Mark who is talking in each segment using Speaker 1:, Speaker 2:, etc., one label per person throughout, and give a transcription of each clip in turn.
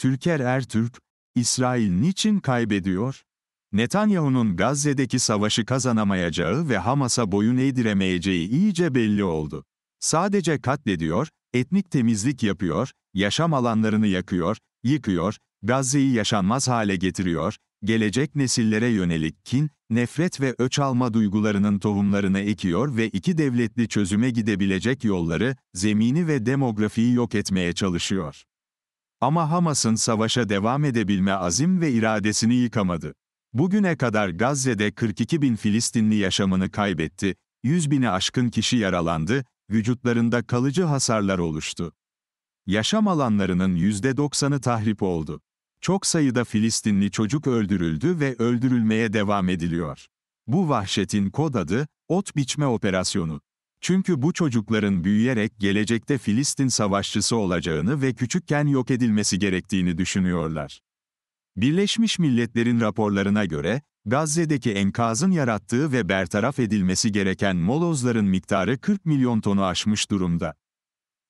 Speaker 1: Türker Ertürk, İsrail niçin kaybediyor? Netanyahu'nun Gazze'deki savaşı kazanamayacağı ve Hamas'a boyun eğdiremeyeceği iyice belli oldu. Sadece katlediyor, etnik temizlik yapıyor, yaşam alanlarını yakıyor, yıkıyor, Gazze'yi yaşanmaz hale getiriyor, gelecek nesillere yönelik kin, nefret ve öç alma duygularının tohumlarını ekiyor ve iki devletli çözüme gidebilecek yolları, zemini ve demografiyi yok etmeye çalışıyor. Ama Hamas'ın savaşa devam edebilme azim ve iradesini yıkamadı. Bugüne kadar Gazze'de 42 bin Filistinli yaşamını kaybetti, 100 bini aşkın kişi yaralandı, vücutlarında kalıcı hasarlar oluştu. Yaşam alanlarının %90'ı tahrip oldu. Çok sayıda Filistinli çocuk öldürüldü ve öldürülmeye devam ediliyor. Bu vahşetin kod adı, ot biçme operasyonu. Çünkü bu çocukların büyüyerek gelecekte Filistin savaşçısı olacağını ve küçükken yok edilmesi gerektiğini düşünüyorlar. Birleşmiş Milletler'in raporlarına göre, Gazze'deki enkazın yarattığı ve bertaraf edilmesi gereken molozların miktarı 40 milyon tonu aşmış durumda.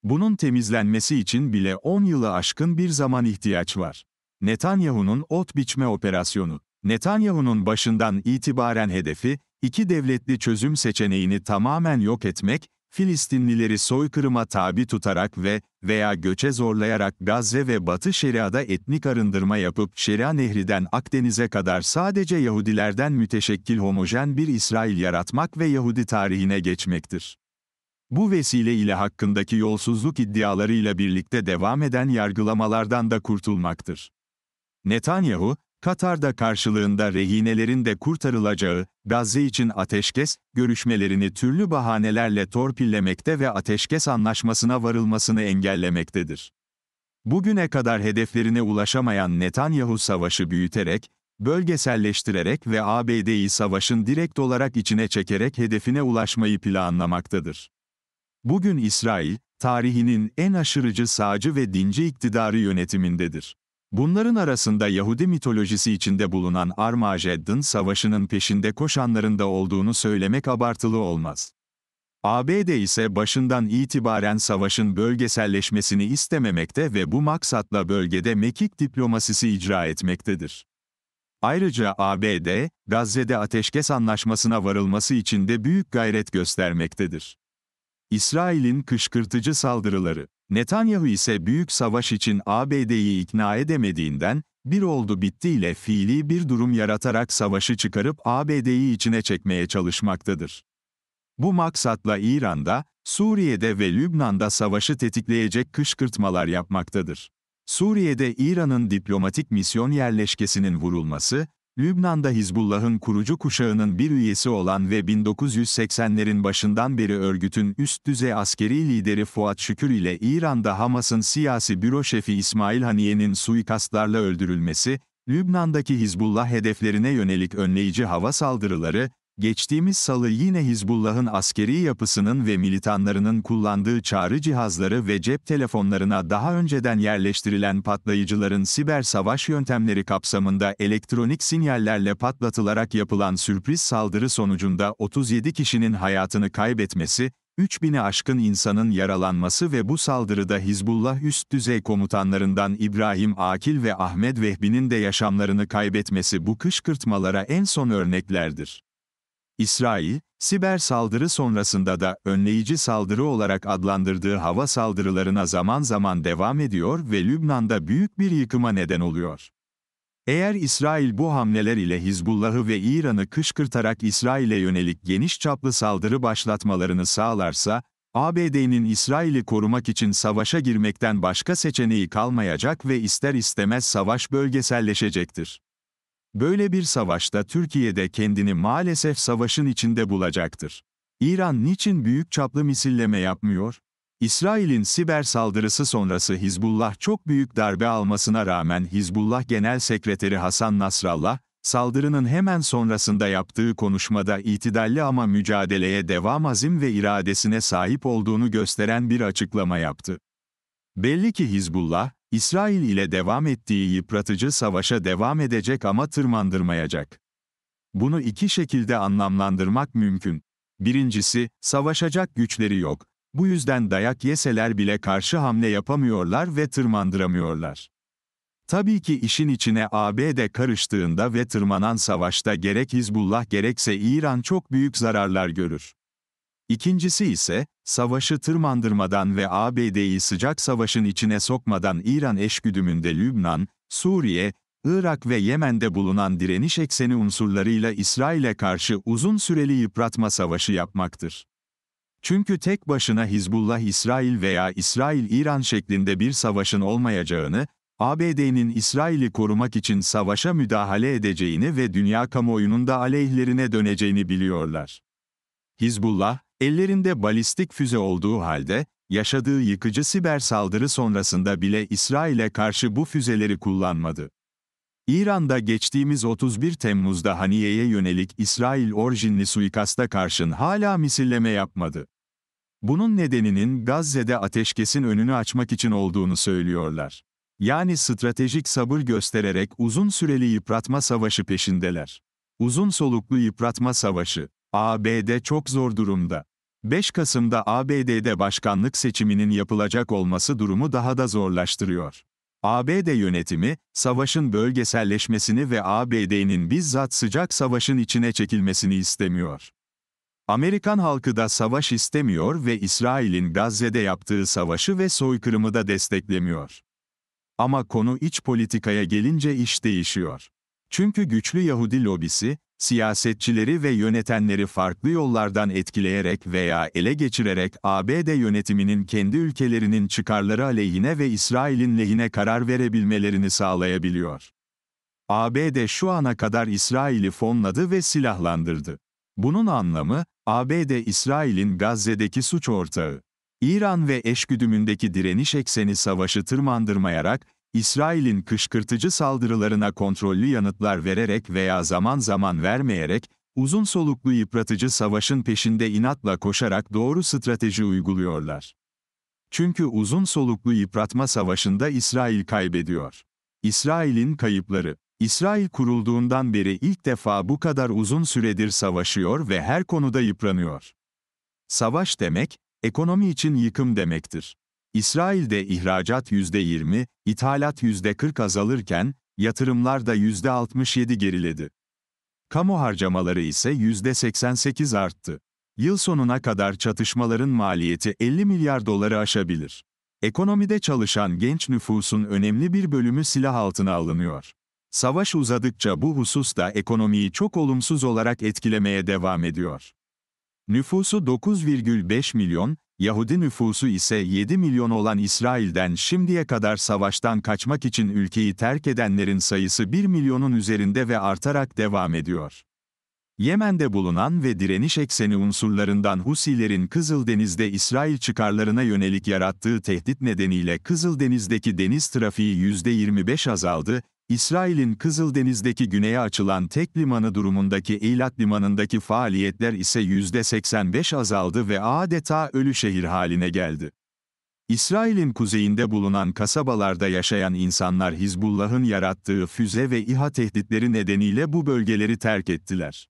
Speaker 1: Bunun temizlenmesi için bile 10 yılı aşkın bir zaman ihtiyaç var. Netanyahu'nun ot biçme operasyonu. Netanyahu'nun başından itibaren hedefi, iki devletli çözüm seçeneğini tamamen yok etmek, Filistinlileri soykırıma tabi tutarak ve veya göçe zorlayarak Gazze ve Batı Şeria'da etnik arındırma yapıp Şeria Nehri'den Akdeniz'e kadar sadece Yahudilerden müteşekkil homojen bir İsrail yaratmak ve Yahudi tarihine geçmektir. Bu vesile ile hakkındaki yolsuzluk iddialarıyla birlikte devam eden yargılamalardan da kurtulmaktır. Netanyahu, Katar'da karşılığında rehinelerin de kurtarılacağı, Gazze için ateşkes, görüşmelerini türlü bahanelerle torpillemekte ve ateşkes anlaşmasına varılmasını engellemektedir. Bugüne kadar hedeflerine ulaşamayan Netanyahu savaşı büyüterek, bölgeselleştirerek ve ABD'yi savaşın direkt olarak içine çekerek hedefine ulaşmayı planlamaktadır. Bugün İsrail, tarihinin en aşırıcı sağcı ve dinci iktidarı yönetimindedir. Bunların arasında Yahudi mitolojisi içinde bulunan Armageddon savaşının peşinde koşanların da olduğunu söylemek abartılı olmaz. ABD ise başından itibaren savaşın bölgeselleşmesini istememekte ve bu maksatla bölgede mekik diplomasisi icra etmektedir. Ayrıca ABD, Gazze'de ateşkes anlaşmasına varılması için de büyük gayret göstermektedir. İsrail'in kışkırtıcı saldırıları Netanyahu ise büyük savaş için ABD'yi ikna edemediğinden, bir oldu bitti ile fiili bir durum yaratarak savaşı çıkarıp ABD'yi içine çekmeye çalışmaktadır. Bu maksatla İran'da, Suriye'de ve Lübnan'da savaşı tetikleyecek kışkırtmalar yapmaktadır. Suriye'de İran'ın diplomatik misyon yerleşkesinin vurulması, Lübnan'da Hizbullah'ın kurucu kuşağının bir üyesi olan ve 1980'lerin başından beri örgütün üst düzey askeri lideri Fuat Şükür ile İran'da Hamas'ın siyasi büro şefi İsmail Haniye'nin suikastlarla öldürülmesi, Lübnan'daki Hizbullah hedeflerine yönelik önleyici hava saldırıları, Geçtiğimiz salı yine Hizbullah'ın askeri yapısının ve militanlarının kullandığı çağrı cihazları ve cep telefonlarına daha önceden yerleştirilen patlayıcıların siber savaş yöntemleri kapsamında elektronik sinyallerle patlatılarak yapılan sürpriz saldırı sonucunda 37 kişinin hayatını kaybetmesi, 3000'i aşkın insanın yaralanması ve bu saldırıda Hizbullah üst düzey komutanlarından İbrahim Akil ve Ahmet Vehbi'nin de yaşamlarını kaybetmesi bu kışkırtmalara en son örneklerdir. İsrail, siber saldırı sonrasında da önleyici saldırı olarak adlandırdığı hava saldırılarına zaman zaman devam ediyor ve Lübnan'da büyük bir yıkıma neden oluyor. Eğer İsrail bu hamleler ile Hizbullah'ı ve İran'ı kışkırtarak İsrail'e yönelik geniş çaplı saldırı başlatmalarını sağlarsa, ABD'nin İsrail'i korumak için savaşa girmekten başka seçeneği kalmayacak ve ister istemez savaş bölgeselleşecektir. Böyle bir savaşta Türkiye de kendini maalesef savaşın içinde bulacaktır. İran niçin büyük çaplı misilleme yapmıyor? İsrail'in siber saldırısı sonrası Hizbullah çok büyük darbe almasına rağmen Hizbullah Genel Sekreteri Hasan Nasrallah, saldırının hemen sonrasında yaptığı konuşmada itidalli ama mücadeleye devam azim ve iradesine sahip olduğunu gösteren bir açıklama yaptı. Belli ki Hizbullah, İsrail ile devam ettiği yıpratıcı savaşa devam edecek ama tırmandırmayacak. Bunu iki şekilde anlamlandırmak mümkün. Birincisi, savaşacak güçleri yok. Bu yüzden dayak yeseler bile karşı hamle yapamıyorlar ve tırmandıramıyorlar. Tabii ki işin içine AB de karıştığında ve tırmanan savaşta gerek Hizbullah gerekse İran çok büyük zararlar görür. İkincisi ise, savaşı tırmandırmadan ve ABD'yi sıcak savaşın içine sokmadan İran eşgüdümünde Lübnan, Suriye, Irak ve Yemen'de bulunan direniş ekseni unsurlarıyla İsrail'e karşı uzun süreli yıpratma savaşı yapmaktır. Çünkü tek başına Hizbullah İsrail veya İsrail-İran şeklinde bir savaşın olmayacağını, ABD'nin İsrail'i korumak için savaşa müdahale edeceğini ve dünya kamuoyunun da aleyhlerine döneceğini biliyorlar. Hizbullah, Ellerinde balistik füze olduğu halde, yaşadığı yıkıcı siber saldırı sonrasında bile İsrail'e karşı bu füzeleri kullanmadı. İran'da geçtiğimiz 31 Temmuz'da Haniye'ye yönelik İsrail orijinli suikasta karşın hala misilleme yapmadı. Bunun nedeninin Gazze'de ateşkesin önünü açmak için olduğunu söylüyorlar. Yani stratejik sabır göstererek uzun süreli yıpratma savaşı peşindeler. Uzun soluklu yıpratma savaşı. ABD çok zor durumda. 5 Kasım'da ABD'de başkanlık seçiminin yapılacak olması durumu daha da zorlaştırıyor. ABD yönetimi, savaşın bölgeselleşmesini ve ABD'nin bizzat sıcak savaşın içine çekilmesini istemiyor. Amerikan halkı da savaş istemiyor ve İsrail'in Gazze'de yaptığı savaşı ve soykırımı da desteklemiyor. Ama konu iç politikaya gelince iş değişiyor. Çünkü güçlü Yahudi lobisi, siyasetçileri ve yönetenleri farklı yollardan etkileyerek veya ele geçirerek ABD yönetiminin kendi ülkelerinin çıkarları aleyhine ve İsrail'in lehine karar verebilmelerini sağlayabiliyor. ABD şu ana kadar İsrail'i fonladı ve silahlandırdı. Bunun anlamı, ABD İsrail'in Gazze'deki suç ortağı. İran ve eşgüdümündeki direniş ekseni savaşı tırmandırmayarak, İsrail'in kışkırtıcı saldırılarına kontrollü yanıtlar vererek veya zaman zaman vermeyerek, uzun soluklu yıpratıcı savaşın peşinde inatla koşarak doğru strateji uyguluyorlar. Çünkü uzun soluklu yıpratma savaşında İsrail kaybediyor. İsrail'in kayıpları İsrail kurulduğundan beri ilk defa bu kadar uzun süredir savaşıyor ve her konuda yıpranıyor. Savaş demek, ekonomi için yıkım demektir. İsrail'de ihracat %20, ithalat %40 azalırken, yatırımlar da %67 geriledi. Kamu harcamaları ise %88 arttı. Yıl sonuna kadar çatışmaların maliyeti 50 milyar doları aşabilir. Ekonomide çalışan genç nüfusun önemli bir bölümü silah altına alınıyor. Savaş uzadıkça bu husus da ekonomiyi çok olumsuz olarak etkilemeye devam ediyor. Nüfusu 9,5 milyon, Yahudi nüfusu ise 7 milyon olan İsrail'den şimdiye kadar savaştan kaçmak için ülkeyi terk edenlerin sayısı 1 milyonun üzerinde ve artarak devam ediyor. Yemen'de bulunan ve direniş ekseni unsurlarından Husilerin Kızıldeniz'de İsrail çıkarlarına yönelik yarattığı tehdit nedeniyle Kızıldeniz'deki deniz trafiği %25 azaldı, İsrail'in Kızıldeniz'deki güneye açılan tek limanı durumundaki Eilat limanındaki faaliyetler ise %85 azaldı ve adeta ölü şehir haline geldi. İsrail'in kuzeyinde bulunan kasabalarda yaşayan insanlar Hizbullah'ın yarattığı füze ve İHA tehditleri nedeniyle bu bölgeleri terk ettiler.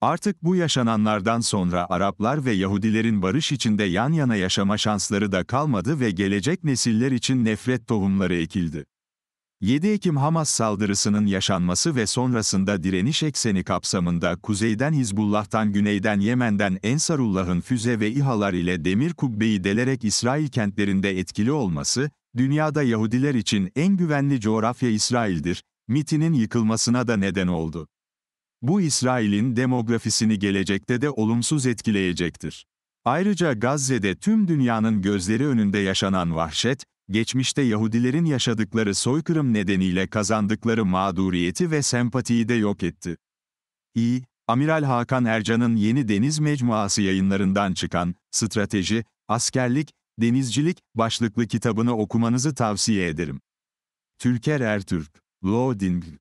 Speaker 1: Artık bu yaşananlardan sonra Araplar ve Yahudilerin barış içinde yan yana yaşama şansları da kalmadı ve gelecek nesiller için nefret tohumları ekildi. 7 Ekim Hamas saldırısının yaşanması ve sonrasında direniş ekseni kapsamında kuzeyden Hizbullah'tan güneyden Yemen'den Ensarullah'ın füze ve İHA'lar ile demir kubbeyi delerek İsrail kentlerinde etkili olması, dünyada Yahudiler için en güvenli coğrafya İsrail'dir, mitinin yıkılmasına da neden oldu. Bu İsrail'in demografisini gelecekte de olumsuz etkileyecektir. Ayrıca Gazze'de tüm dünyanın gözleri önünde yaşanan vahşet, geçmişte Yahudilerin yaşadıkları soykırım nedeniyle kazandıkları mağduriyeti ve sempatiyi de yok etti. İ. Amiral Hakan Ercan'ın Yeni Deniz Mecmuası yayınlarından çıkan, Strateji, Askerlik, Denizcilik başlıklı kitabını okumanızı tavsiye ederim. Türker Ertürk, Loading